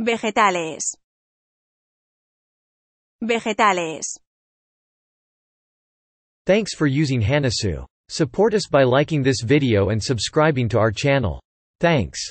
Vegetales. Vegetales. Thanks for using Hanasu. Support us by liking this video and subscribing to our channel. Thanks.